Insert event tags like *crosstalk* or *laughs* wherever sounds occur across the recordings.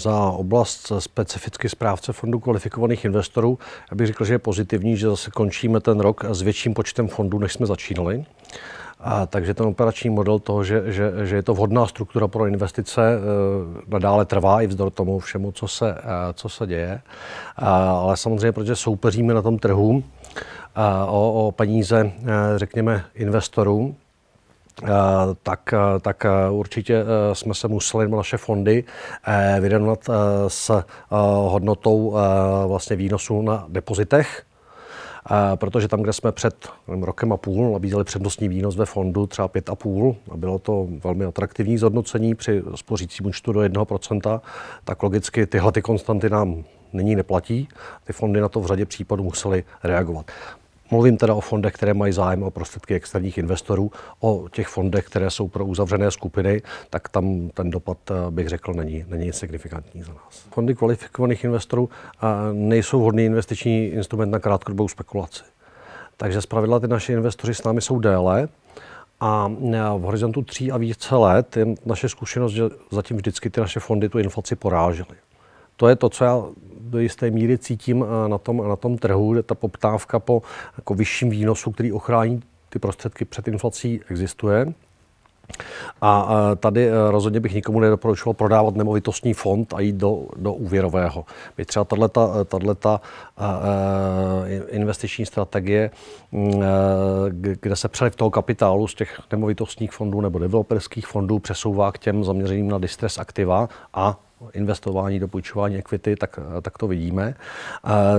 Za oblast specificky správce fondu kvalifikovaných investorů, Abych bych řekl, že je pozitivní, že zase končíme ten rok s větším počtem fondů, než jsme začínali. A, takže ten operační model toho, že, že, že je to vhodná struktura pro investice, eh, nadále trvá i vzdor tomu všemu, co se, eh, co se děje. A, ale samozřejmě, protože soupeříme na tom trhu o, o peníze, eh, řekněme, investorům, Eh, tak, eh, tak eh, určitě jsme se museli naše fondy vyrovnat s hodnotou vlastně výnosů na depozitech, protože tam, kde jsme před rokem a půl nabízeli přednostní výnos ve fondu třeba 5,5 a bylo to velmi atraktivní zhodnocení při spořícím účtu do 1%, tak logicky tyhle ty konstanty nám nyní neplatí. Ty fondy na to v řadě případů musely reagovat. Mluvím teda o fondech, které mají zájem o prostředky externích investorů, o těch fondech, které jsou pro uzavřené skupiny, tak tam ten dopad, eh, bych řekl, není, není signifikantní za nás. Fondy kvalifikovaných investorů eh, nejsou vhodný investiční instrument na krátkodobou spekulaci. Takže zpravidla ty naše investoři s námi jsou déle a eh, v horizontu tří a více let je naše zkušenost, že zatím vždycky ty naše fondy tu inflaci porážely. To je to, co já do jisté míry cítím eh, na tom, na tom trhu, že ta poptávka po jako vyšším výnosu, který ochrání ty prostředky před inflací, existuje. A eh, tady eh, rozhodně bych nikomu nedoporučoval prodávat nemovitostní fond a jít do, do úvěrového. My třeba tato investiční strategie, mm, kde se přeliv toho kapitálu z těch nemovitostních fondů nebo developerských fondů přesouvá k těm zaměřeným na distress aktiva a investování do půjčování equity, tak, tak to vidíme.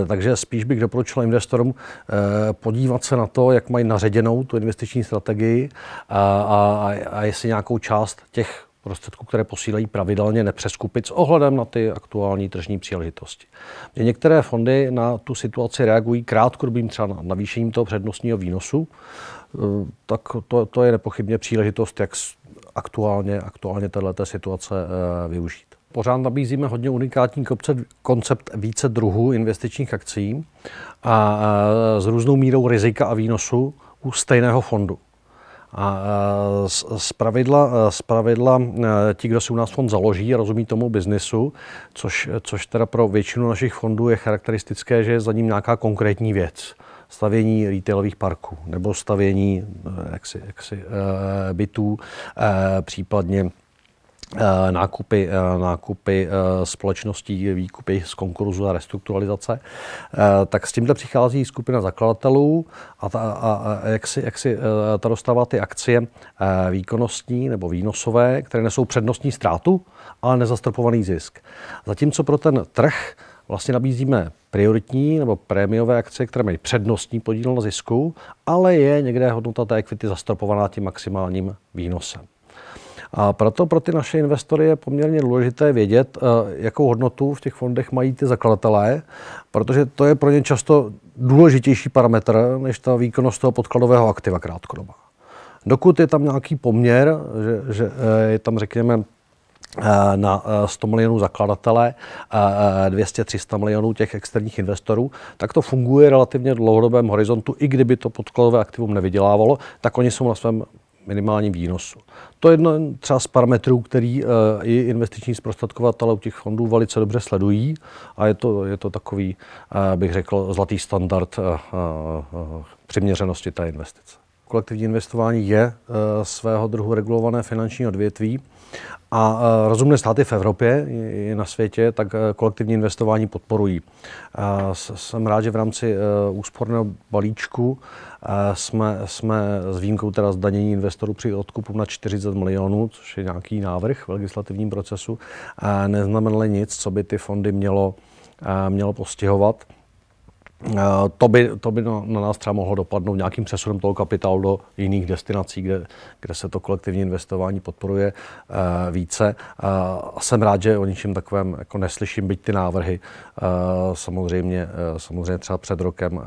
Takže spíš bych doporučil investorům e, podívat se na to, jak mají naředěnou tu investiční strategii a, a, a jestli nějakou část těch prostředků, které posílají pravidelně, nepřeskupit s ohledem na ty aktuální tržní příležitosti. Některé fondy na tu situaci reagují krátkodobým třeba navýšením toho přednostního výnosu, e, tak to, to je nepochybně příležitost, jak aktuálně, aktuálně této situace e, využít. Pořád nabízíme hodně unikátní koncept více druhů investičních akcí a s různou mírou rizika a výnosu u stejného fondu. A z pravidla, z pravidla e, ti, kdo si u nás fond založí a rozumí tomu biznisu, což, což teda pro většinu našich fondů je charakteristické, že je za ním nějaká konkrétní věc. Stavění retailových parků nebo stavění e, jaksi, jaksi, e, bytů, případně Eh, nákupy, eh, nákupy eh, společností, výkupy z konkurzu a restrukturalizace, tak s tímhle přichází skupina zakladatelů a, ta, a, a jak, si, jak si ta dostává ty akcie výkonnostní nebo výnosové, které nesou přednostní ztrátu, ale nezastropovaný zisk. Zatímco pro ten trh vlastně nabízíme prioritní nebo prémiové akcie, které mají přednostní podíl na zisku, ale je někde hodnota té equity zastropovaná tím maximálním výnosem. A proto pro ty naše investory je poměrně důležité vědět, eh, jakou hodnotu v těch fondech mají ty zakladatelé, protože to je pro ně často důležitější parametr než ta výkonnost toho podkladového aktiva krátkodobá. Dokud je tam nějaký poměr, že, že eh, je tam řekněme eh, na 100 milionů zakladatele, 200-300 milionů těch externích investorů, tak to funguje relativně v dlouhodobém horizontu, i kdyby to podkladové aktivum nevydělávalo, tak oni jsou na svém minimálním výnosu. To je jeden třeba z parametrů, který eh, i investiční zprostředkovatele u těch fondů velice dobře sledují a je to, je to takový, eh, bych řekl, zlatý standard eh, přiměřenosti té investice kolektivní investování je eh, svého druhu regulované finanční odvětví a eh, rozumné státy v Evropě i na světě tak eh, kolektivní investování podporují. Jsem rád, že v rámci úsporného balíčku jsme, jsme s výjimkou teda zdanění investorů při odkupu na 40 milionů, což je nějaký návrh v legislativním procesu, neznamenali nic, co by ty fondy mělo, mělo postihovat. Eh, to by, to by na, na nás třeba mohlo dopadnout nějakým přesunem toho kapitálu do jiných destinací, kde, kde se to kolektivní investování podporuje uh, více. Uh, a jsem rád, že o ničem takovém jako neslyším, byť ty návrhy uh, samozřejmě, uh, samozřejmě třeba před rokem uh,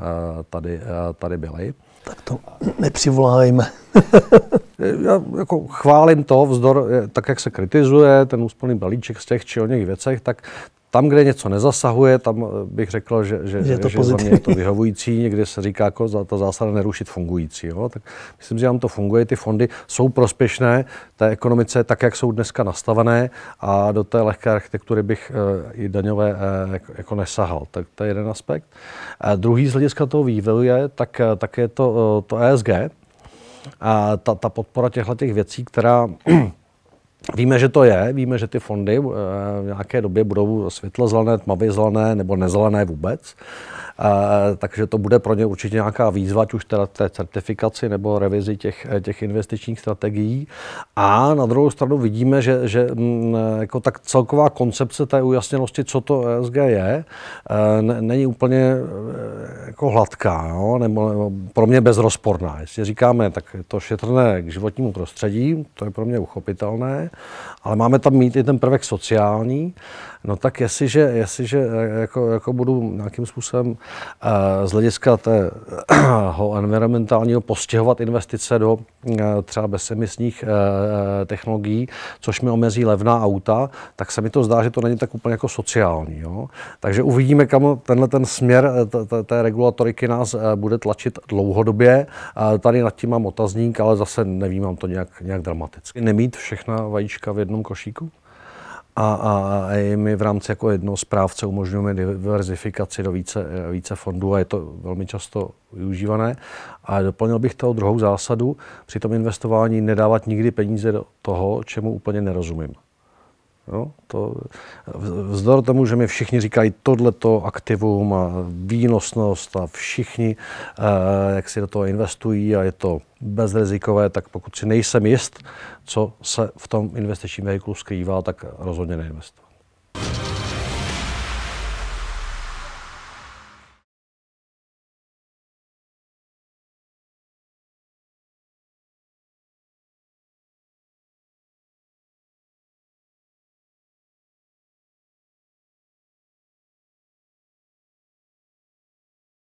tady, uh, tady byly. Tak to nepřivolávejme. *laughs* Já jako chválím to, vzdor, tak jak se kritizuje ten úsporný balíček z těch či o něch věcech, tak, tam, kde něco nezasahuje, tam eh, bych řekl, že, že, je, to že za mě je to vyhovující. *laughs* Někdy se říká, jako za ta zásada nerušit fungující. Jo? Tak myslím, že nám to funguje. Ty fondy jsou prospěšné té ekonomice tak, jak jsou dneska nastavené a do té lehké architektury bych e, i daňové e, jako nesahal. Tak to je jeden aspekt. A druhý z hlediska toho vývoje, tak, tak je to, to ESG. A ta, ta podpora těchto těch věcí, která Víme, že to je, víme, že ty fondy eh, v nějaké době budou světlozelené, tmavě zelené nebo nezelené vůbec takže to bude pro ně určitě nějaká výzva, už teda té certifikaci nebo revizi těch, eh, těch investičních strategií. A na druhou stranu vidíme, že, že mm, jako tak celková koncepce té ujasněnosti, co to ESG je, eh, není úplně eh, jako hladká, no, nebo, nebo pro mě bezrozporná. Jestli říkáme, tak je to šetrné k životnímu prostředí, to je pro mě uchopitelné, ale máme tam mít i ten prvek sociální, no tak jestliže, jestliže jako, jako budu nějakým způsobem z hlediska toho eh, environmentálního postěhovat investice do eh, třeba bezemisních eh, technologií, což mi omezí levná auta, tak se mi to zdá, že to není tak úplně jako sociální. Jo? Takže uvidíme, kam tenhle ten směr té regulatoriky nás bude tlačit dlouhodobě. Tady nad tím mám otazník, ale zase nevím, mám to nějak, nějak dramaticky. Nemít všechna vajíčka v jednom košíku? a, a, a my v rámci jako jednoho správce umožňujeme diverzifikaci do více, více fondů a je to velmi často využívané. A doplnil bych toho druhou zásadu, při tom investování nedávat nikdy peníze do toho, čemu úplně nerozumím. Jo? To, vzdor tomu, že mi všichni říkají tohleto aktivum a výnosnost a všichni, eh, jak si do toho investují a je to bezrizikové, tak pokud si nejsem jist, co se v tom investičním vehiklu skrývá, tak rozhodně neinvestuji.